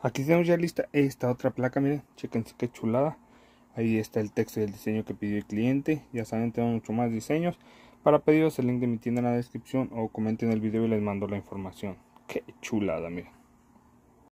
Aquí tenemos ya lista esta otra placa, miren, chequense qué chulada. Ahí está el texto y el diseño que pidió el cliente. Ya saben, tengo mucho más diseños. Para pedidos el link de mi tienda en la descripción o comenten el video y les mando la información. Qué chulada, miren.